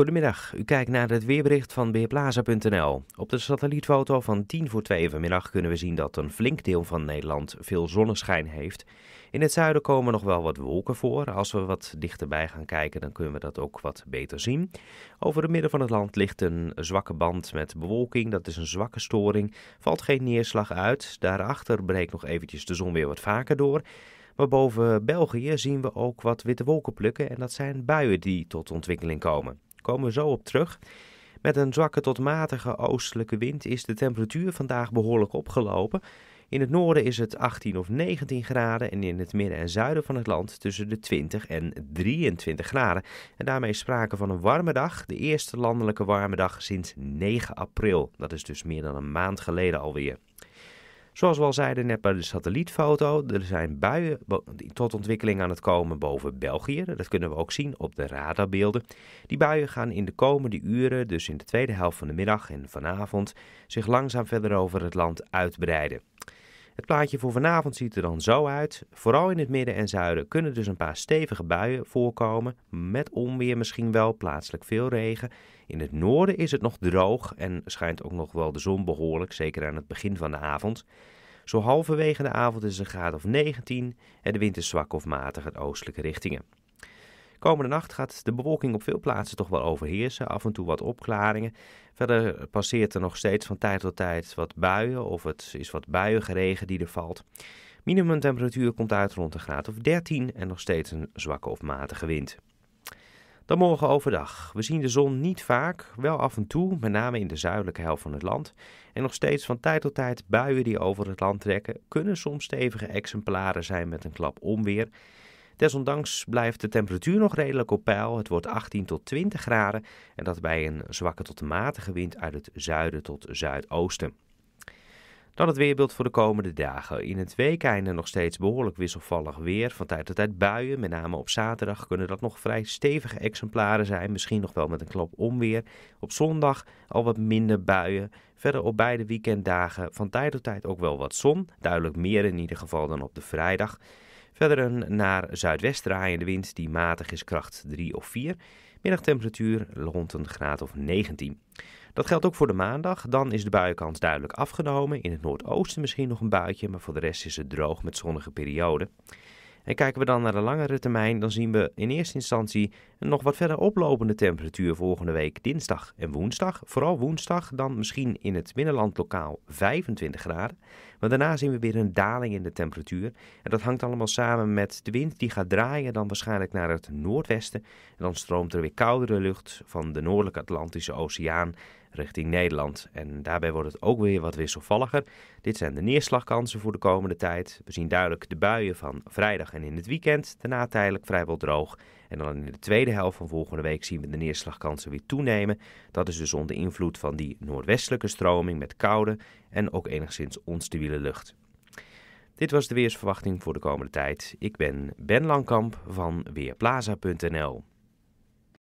Goedemiddag, u kijkt naar het weerbericht van Weerplaza.nl. Op de satellietfoto van 10 voor 2 vanmiddag kunnen we zien dat een flink deel van Nederland veel zonneschijn heeft. In het zuiden komen nog wel wat wolken voor. Als we wat dichterbij gaan kijken, dan kunnen we dat ook wat beter zien. Over het midden van het land ligt een zwakke band met bewolking. Dat is een zwakke storing. Valt geen neerslag uit. Daarachter breekt nog eventjes de zon weer wat vaker door. Maar boven België zien we ook wat witte wolken plukken en dat zijn buien die tot ontwikkeling komen. Komen we zo op terug. Met een zwakke tot matige oostelijke wind is de temperatuur vandaag behoorlijk opgelopen. In het noorden is het 18 of 19 graden en in het midden en zuiden van het land tussen de 20 en 23 graden. En daarmee spraken sprake van een warme dag, de eerste landelijke warme dag sinds 9 april. Dat is dus meer dan een maand geleden alweer. Zoals we al zeiden net bij de satellietfoto, er zijn buien tot ontwikkeling aan het komen boven België. Dat kunnen we ook zien op de radarbeelden. Die buien gaan in de komende uren, dus in de tweede helft van de middag en vanavond, zich langzaam verder over het land uitbreiden. Het plaatje voor vanavond ziet er dan zo uit. Vooral in het midden en zuiden kunnen dus een paar stevige buien voorkomen. Met onweer misschien wel, plaatselijk veel regen. In het noorden is het nog droog en schijnt ook nog wel de zon behoorlijk, zeker aan het begin van de avond. Zo halverwege de avond is het een graad of 19 en de wind is zwak of matig uit oostelijke richtingen. Komende nacht gaat de bewolking op veel plaatsen toch wel overheersen. Af en toe wat opklaringen. Verder passeert er nog steeds van tijd tot tijd wat buien of het is wat buiengeregen regen die er valt. Minimumtemperatuur komt uit rond een graad of 13 en nog steeds een zwakke of matige wind. Dan morgen overdag. We zien de zon niet vaak, wel af en toe, met name in de zuidelijke helft van het land. En nog steeds van tijd tot tijd buien die over het land trekken, kunnen soms stevige exemplaren zijn met een klap onweer. Desondanks blijft de temperatuur nog redelijk op peil. Het wordt 18 tot 20 graden en dat bij een zwakke tot matige wind uit het zuiden tot zuidoosten. Dan het weerbeeld voor de komende dagen. In het weekeinde nog steeds behoorlijk wisselvallig weer. Van tijd tot tijd buien, met name op zaterdag kunnen dat nog vrij stevige exemplaren zijn. Misschien nog wel met een klap onweer. Op zondag al wat minder buien. Verder op beide weekenddagen van tijd tot tijd ook wel wat zon. Duidelijk meer in ieder geval dan op de vrijdag. Verder een naar zuidwest draaiende wind die matig is kracht 3 of 4. Middagtemperatuur rond een graad of 19. Dat geldt ook voor de maandag. Dan is de buienkans duidelijk afgenomen. In het noordoosten misschien nog een buitje, maar voor de rest is het droog met zonnige perioden. En kijken we dan naar de langere termijn, dan zien we in eerste instantie een nog wat verder oplopende temperatuur volgende week dinsdag en woensdag. Vooral woensdag dan misschien in het binnenland lokaal 25 graden. Maar daarna zien we weer een daling in de temperatuur. En dat hangt allemaal samen met de wind die gaat draaien dan waarschijnlijk naar het noordwesten. En dan stroomt er weer koudere lucht van de noordelijke Atlantische Oceaan richting Nederland. En daarbij wordt het ook weer wat wisselvalliger. Dit zijn de neerslagkansen voor de komende tijd. We zien duidelijk de buien van vrijdag en in het weekend. Daarna tijdelijk vrijwel droog. En dan in de tweede helft van volgende week zien we de neerslagkansen weer toenemen. Dat is dus onder invloed van die noordwestelijke stroming met koude en ook enigszins onstabiele lucht. Dit was de weersverwachting voor de komende tijd. Ik ben Ben Langkamp van Weerplaza.nl.